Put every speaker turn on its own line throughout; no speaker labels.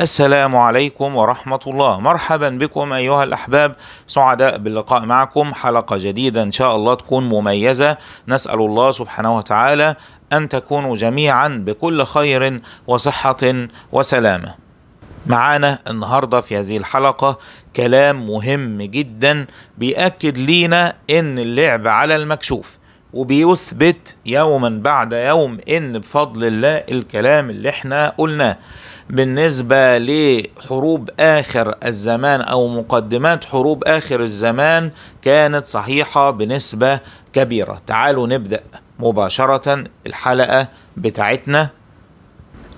السلام عليكم ورحمة الله مرحبا بكم أيها الأحباب سعداء باللقاء معكم حلقة جديدة إن شاء الله تكون مميزة نسأل الله سبحانه وتعالى أن تكونوا جميعا بكل خير وصحة وسلامة معانا النهاردة في هذه الحلقة كلام مهم جدا بيأكد لينا أن اللعب على المكشوف وبيثبت يوما بعد يوم ان بفضل الله الكلام اللي احنا قلناه بالنسبه لحروب اخر الزمان او مقدمات حروب اخر الزمان كانت صحيحه بنسبه كبيره تعالوا نبدا مباشره الحلقه بتاعتنا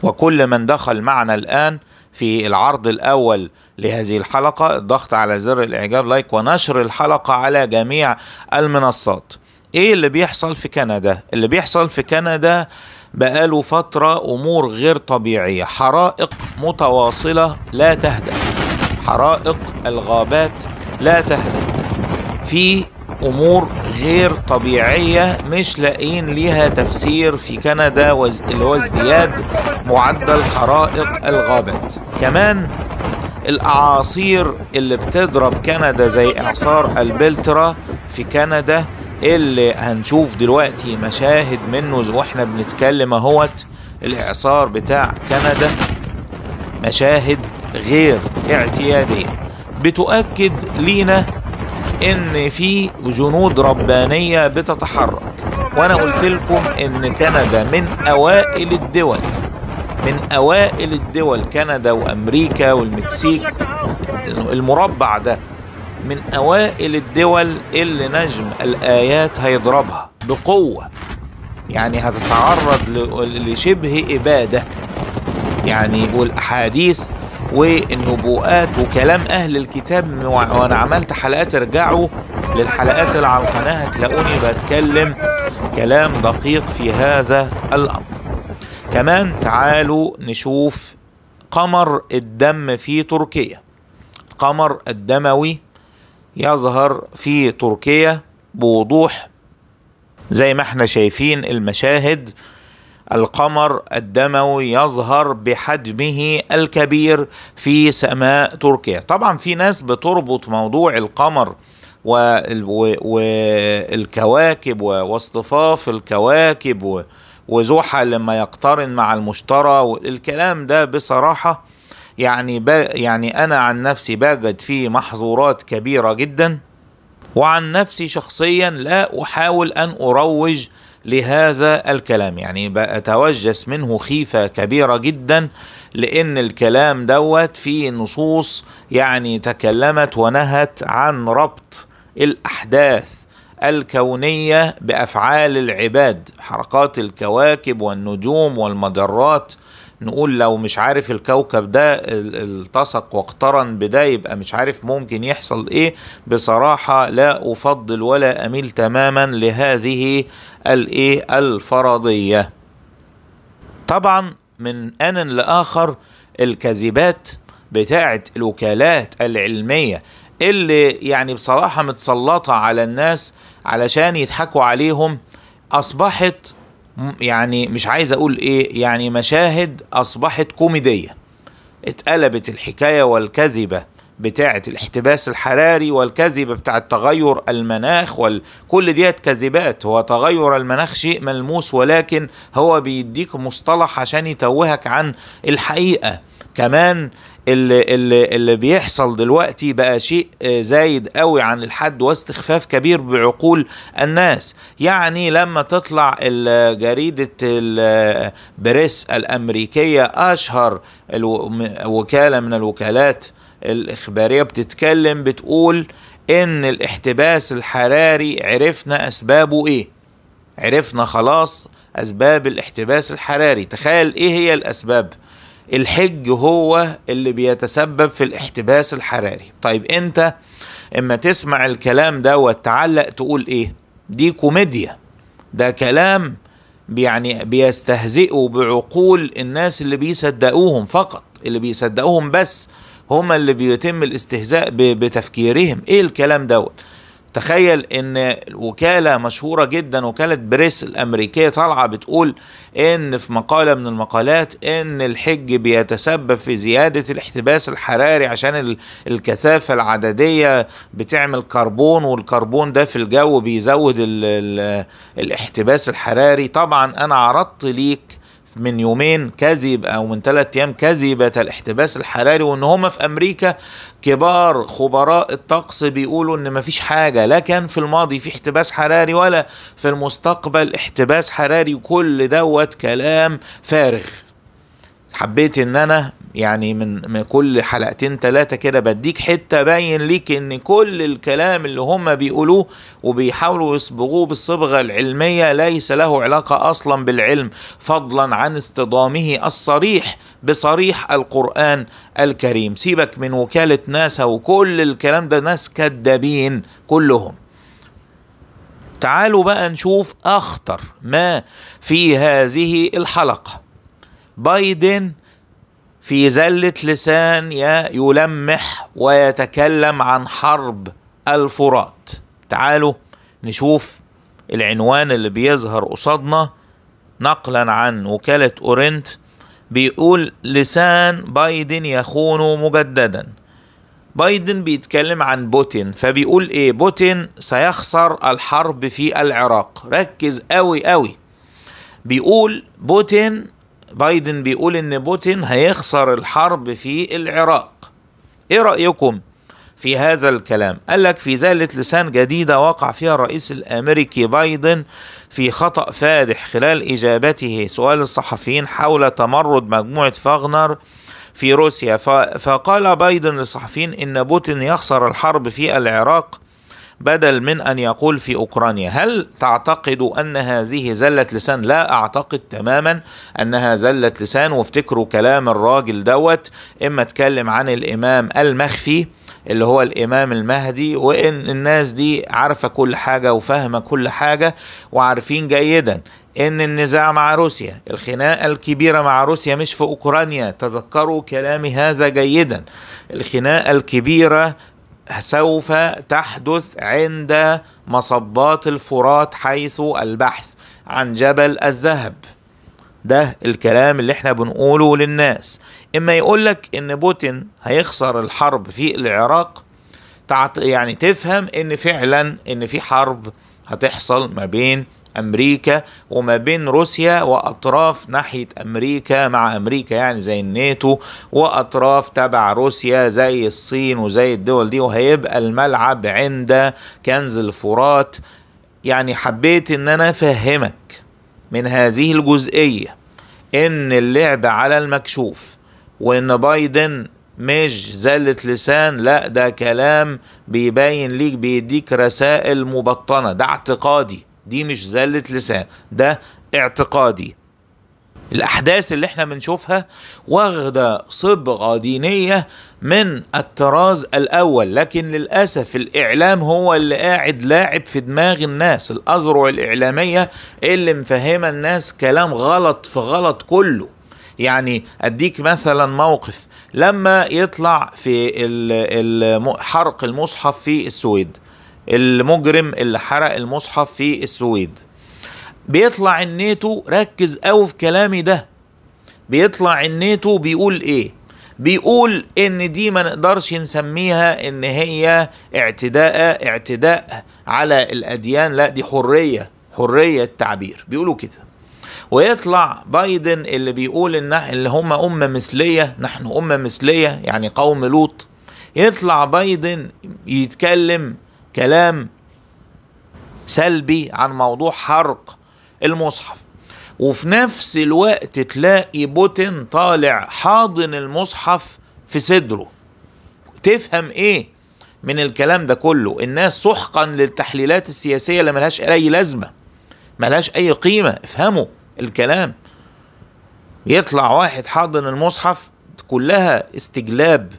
وكل من دخل معنا الان في العرض الاول لهذه الحلقه الضغط على زر الاعجاب لايك ونشر الحلقه على جميع المنصات ايه اللي بيحصل في كندا اللي بيحصل في كندا بقاله فترة امور غير طبيعية حرائق متواصلة لا تهدأ حرائق الغابات لا تهدأ في امور غير طبيعيه مش لاقيين ليها تفسير في كندا وز... اللي هو ازدياد معدل حرائق الغابات كمان الاعاصير اللي بتضرب كندا زي اعصار البلترا في كندا اللي هنشوف دلوقتي مشاهد منه واحنا بنتكلم اهوت الاعصار بتاع كندا مشاهد غير اعتياديه بتؤكد لينا ان في جنود ربانيه بتتحرك وانا قلت لكم ان كندا من اوائل الدول من اوائل الدول كندا وامريكا والمكسيك المربع ده من أوائل الدول اللي نجم الآيات هيضربها بقوة يعني هتتعرض لشبه إبادة يعني والأحاديث والنبوءات وكلام أهل الكتاب وأنا عملت حلقات ارجعوا للحلقات اللي على القناة هتلاقوني بتكلم كلام دقيق في هذا الأمر كمان تعالوا نشوف قمر الدم في تركيا القمر الدموي يظهر في تركيا بوضوح زي ما احنا شايفين المشاهد القمر الدموي يظهر بحجمه الكبير في سماء تركيا طبعا في ناس بتربط موضوع القمر والكواكب واصطفاف الكواكب وزحل لما يقترن مع المشتري والكلام ده بصراحة يعني با يعني انا عن نفسي بجد فيه محظورات كبيره جدا وعن نفسي شخصيا لا احاول ان اروج لهذا الكلام يعني بتوجس منه خيفه كبيره جدا لان الكلام دوت فيه نصوص يعني تكلمت ونهت عن ربط الاحداث الكونيه بافعال العباد حركات الكواكب والنجوم والمجرات نقول لو مش عارف الكوكب ده التصق واقترن بده يبقى مش عارف ممكن يحصل ايه بصراحة لا افضل ولا اميل تماما لهذه الايه الفرضية طبعا من ان لاخر الكذبات بتاعت الوكالات العلمية اللي يعني بصراحة متسلطة على الناس علشان يضحكوا عليهم أصبحت يعني مش عايز اقول ايه يعني مشاهد اصبحت كوميديه اتقلبت الحكايه والكذبه بتاعة الاحتباس الحراري والكذبة بتاعة تغير المناخ وكل ديت كذبات هو تغير المناخ شيء ملموس ولكن هو بيديك مصطلح عشان يتوهك عن الحقيقة كمان اللي, اللي, اللي بيحصل دلوقتي بقى شيء آه، زايد قوي عن الحد واستخفاف كبير بعقول الناس يعني لما تطلع جريدة البريس الأمريكية أشهر وكالة من الوكالات الإخبارية بتتكلم بتقول إن الاحتباس الحراري عرفنا أسبابه إيه عرفنا خلاص أسباب الاحتباس الحراري تخيل إيه هي الأسباب الحج هو اللي بيتسبب في الاحتباس الحراري طيب أنت اما تسمع الكلام ده وتعلق تقول ايه دي كوميديا ده كلام يعني بيستهزئوا بعقول الناس اللي بيصدقوهم فقط اللي بيصدقوهم بس هما اللي بيتم الاستهزاء بتفكيرهم ايه الكلام دوت تخيل ان وكالة مشهورة جدا وكالة بريس الامريكية طالعة بتقول ان في مقالة من المقالات ان الحج بيتسبب في زيادة الاحتباس الحراري عشان الكثافة العددية بتعمل كربون والكربون ده في الجو بيزود الاحتباس الحراري طبعا انا عرضت ليك من يومين كذب او من ثلاث ايام كذبه الاحتباس الحراري وان هم في امريكا كبار خبراء الطقس بيقولوا ان مفيش حاجه لا كان في الماضي في احتباس حراري ولا في المستقبل احتباس حراري وكل دوت كلام فارغ حبيت ان انا يعني من كل حلقتين ثلاثة كده بديك حتة باين ليك ان كل الكلام اللي هم بيقولوه وبيحاولوا يصبغوه بالصبغة العلمية ليس له علاقة اصلا بالعلم فضلا عن اصطدامه الصريح بصريح القرآن الكريم سيبك من وكالة ناسا وكل الكلام ده ناس كدابين كلهم تعالوا بقى نشوف اخطر ما في هذه الحلقة بايدن في زلة لسان يلمح ويتكلم عن حرب الفرات تعالوا نشوف العنوان اللي بيظهر قصادنا نقلا عن وكالة أورنت بيقول لسان بايدن يخون مجددا بايدن بيتكلم عن بوتين فبيقول ايه بوتين سيخسر الحرب في العراق ركز قوي قوي بيقول بوتين بايدن بيقول ان بوتين هيخسر الحرب في العراق ايه رأيكم في هذا الكلام قال لك في زالة لسان جديدة وقع فيها الرئيس الأمريكي بايدن في خطأ فادح خلال إجابته سؤال الصحفيين حول تمرد مجموعة فاغنر في روسيا فقال بايدن للصحفيين إن بوتين يخسر الحرب في العراق بدل من ان يقول في اوكرانيا هل تعتقد ان هذه زله لسان لا اعتقد تماما انها زله لسان وافتكروا كلام الراجل دوت اما اتكلم عن الامام المخفي اللي هو الامام المهدي وان الناس دي عارفه كل حاجه وفاهمه كل حاجه وعارفين جيدا ان النزاع مع روسيا الخناقه الكبيره مع روسيا مش في اوكرانيا تذكروا كلامي هذا جيدا الخناقه الكبيره سوف تحدث عند مصبات الفرات حيث البحث عن جبل الذهب ده الكلام اللي احنا بنقوله للناس اما يقولك ان بوتين هيخسر الحرب في العراق يعني تفهم ان فعلا ان في حرب هتحصل ما بين امريكا وما بين روسيا واطراف ناحيه امريكا مع امريكا يعني زي الناتو واطراف تبع روسيا زي الصين وزي الدول دي وهيبقى الملعب عند كنز الفرات يعني حبيت ان انا افهمك من هذه الجزئيه ان اللعب على المكشوف وان بايدن مش زلة لسان لا ده كلام بيبين ليك بيديك رسائل مبطنة ده اعتقادي دي مش زلة لسان ده اعتقادي الأحداث اللي احنا بنشوفها واخدة صبغة دينية من الطراز الأول لكن للأسف الإعلام هو اللي قاعد لاعب في دماغ الناس الأذرع الإعلامية اللي مفهمة الناس كلام غلط في غلط كله يعني أديك مثلا موقف لما يطلع في حرق المصحف في السويد المجرم اللي حرق المصحف في السويد بيطلع النيتو ركز قوي في كلامي ده بيطلع النيتو بيقول ايه بيقول ان دي ما نقدرش نسميها ان هي اعتداء اعتداء على الاديان لا دي حريه حريه تعبير بيقولوا كده ويطلع بايدن اللي بيقول ان اللي هم امه مثليه نحن امه مثليه يعني قوم لوط يطلع بايدن يتكلم كلام سلبي عن موضوع حرق المصحف وفي نفس الوقت تلاقي بوتين طالع حاضن المصحف في صدره تفهم ايه من الكلام ده كله الناس سحقا للتحليلات السياسية اللي ملهاش اي لازمة ملهاش اي قيمة افهموا الكلام يطلع واحد حاضن المصحف كلها استجلاب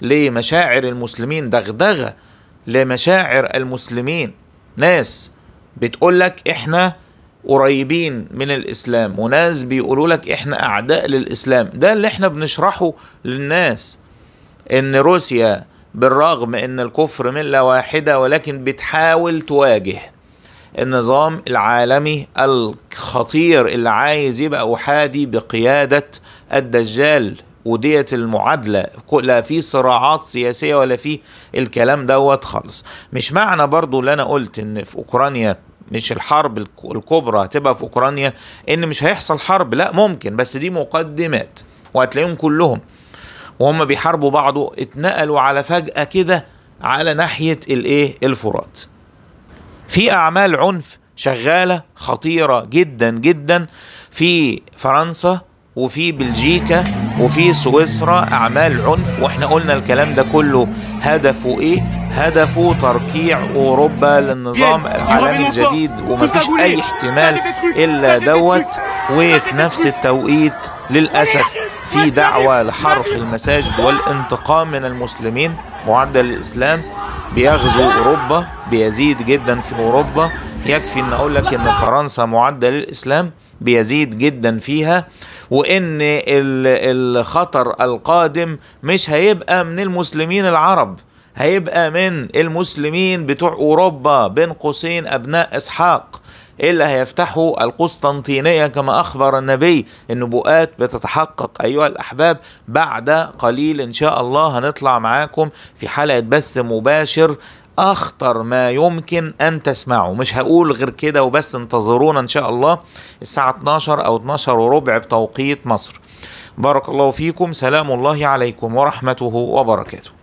لمشاعر المسلمين دغدغه لمشاعر المسلمين ناس بتقول لك احنا قريبين من الاسلام وناس بيقولوا لك احنا اعداء للاسلام ده اللي احنا بنشرحه للناس ان روسيا بالرغم ان الكفر مله واحده ولكن بتحاول تواجه النظام العالمي الخطير اللي عايز يبقى احادي بقياده الدجال وديت المعادلة لا في صراعات سياسية ولا في الكلام دوت خالص مش معنى برضو اللي أنا قلت إن في أوكرانيا مش الحرب الكبرى هتبقى في أوكرانيا إن مش هيحصل حرب لا ممكن بس دي مقدمات وهتلاقيهم كلهم وهم بيحاربوا بعضه اتنقلوا على فجأة كده على ناحية الإيه الفرات في أعمال عنف شغالة خطيرة جدا جدا في فرنسا وفي بلجيكا وفي سويسرا اعمال عنف واحنا قلنا الكلام ده كله هدفه ايه هدفه تركيع اوروبا للنظام العالمي الجديد ومفيش اي احتمال الا دوت وفي نفس التوقيت للاسف في دعوة لحرق المساجد والانتقام من المسلمين معدل الإسلام بيغزو أوروبا بيزيد جدا في أوروبا يكفي أن أقول لك أن فرنسا معدل الإسلام بيزيد جدا فيها وان الخطر القادم مش هيبقى من المسلمين العرب هيبقى من المسلمين بتوع اوروبا بين قوسين ابناء اسحاق اللي هيفتحوا القسطنطينية كما أخبر النبي النبوءات بتتحقق أيها الأحباب بعد قليل إن شاء الله هنطلع معاكم في حلقة بث مباشر اخطر ما يمكن ان تسمعه مش هقول غير كده وبس انتظرونا ان شاء الله الساعه 12 او 12 وربع بتوقيت مصر بارك الله فيكم سلام الله عليكم ورحمته وبركاته